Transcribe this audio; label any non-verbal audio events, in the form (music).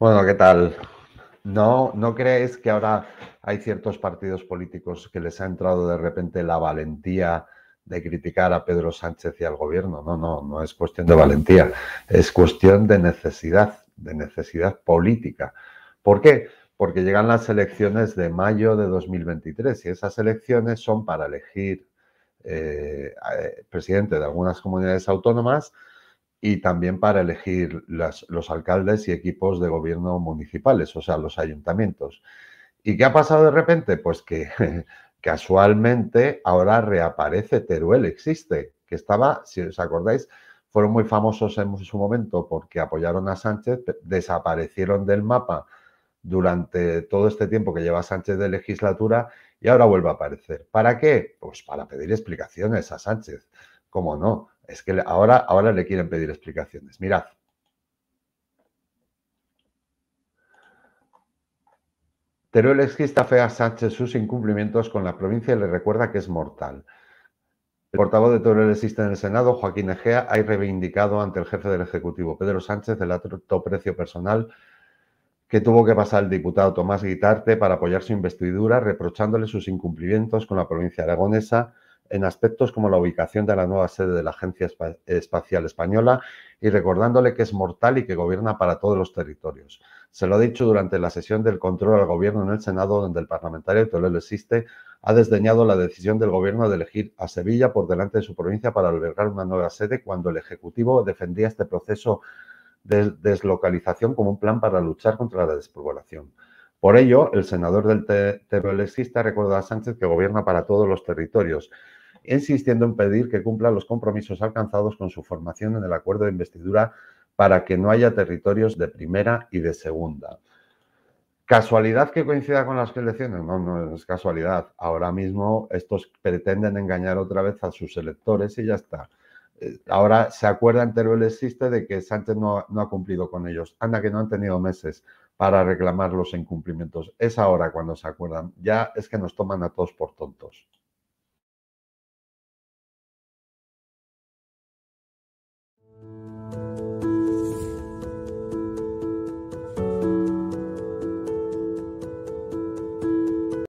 Bueno, ¿qué tal? ¿No, ¿No creéis que ahora hay ciertos partidos políticos que les ha entrado de repente la valentía de criticar a Pedro Sánchez y al gobierno? No, no, no es cuestión de valentía, es cuestión de necesidad, de necesidad política. ¿Por qué? Porque llegan las elecciones de mayo de 2023 y esas elecciones son para elegir eh, eh, presidente de algunas comunidades autónomas, y también para elegir los alcaldes y equipos de gobierno municipales, o sea, los ayuntamientos. ¿Y qué ha pasado de repente? Pues que (laughs) casualmente ahora reaparece Teruel, existe, que estaba, si os acordáis, fueron muy famosos en su momento porque apoyaron a Sánchez, desaparecieron del mapa durante todo este tiempo que lleva Sánchez de legislatura y ahora vuelve a aparecer. ¿Para qué? Pues para pedir explicaciones a Sánchez. ¿Cómo no? Es que ahora, ahora le quieren pedir explicaciones. Mirad. Teruel exquista fea Sánchez sus incumplimientos con la provincia y le recuerda que es mortal. El portavoz de Teruel existe en el Senado, Joaquín Egea, ha reivindicado ante el jefe del Ejecutivo, Pedro Sánchez, el alto precio personal que tuvo que pasar el diputado Tomás Guitarte para apoyar su investidura, reprochándole sus incumplimientos con la provincia aragonesa en aspectos como la ubicación de la nueva sede de la Agencia Espacial Española y recordándole que es mortal y que gobierna para todos los territorios. Se lo ha dicho durante la sesión del control al gobierno en el Senado, donde el parlamentario Toledo existe, ha desdeñado la decisión del gobierno de elegir a Sevilla por delante de su provincia para albergar una nueva sede cuando el Ejecutivo defendía este proceso de deslocalización como un plan para luchar contra la despoblación. Por ello, el senador del ha recordado a Sánchez que gobierna para todos los territorios insistiendo en pedir que cumpla los compromisos alcanzados con su formación en el acuerdo de investidura para que no haya territorios de primera y de segunda. ¿Casualidad que coincida con las elecciones? No, no es casualidad. Ahora mismo estos pretenden engañar otra vez a sus electores y ya está. Eh, ahora se acuerdan en Teruel existe de que Sánchez no, no ha cumplido con ellos. Anda que no han tenido meses para reclamar los incumplimientos. Es ahora cuando se acuerdan. Ya es que nos toman a todos por tontos.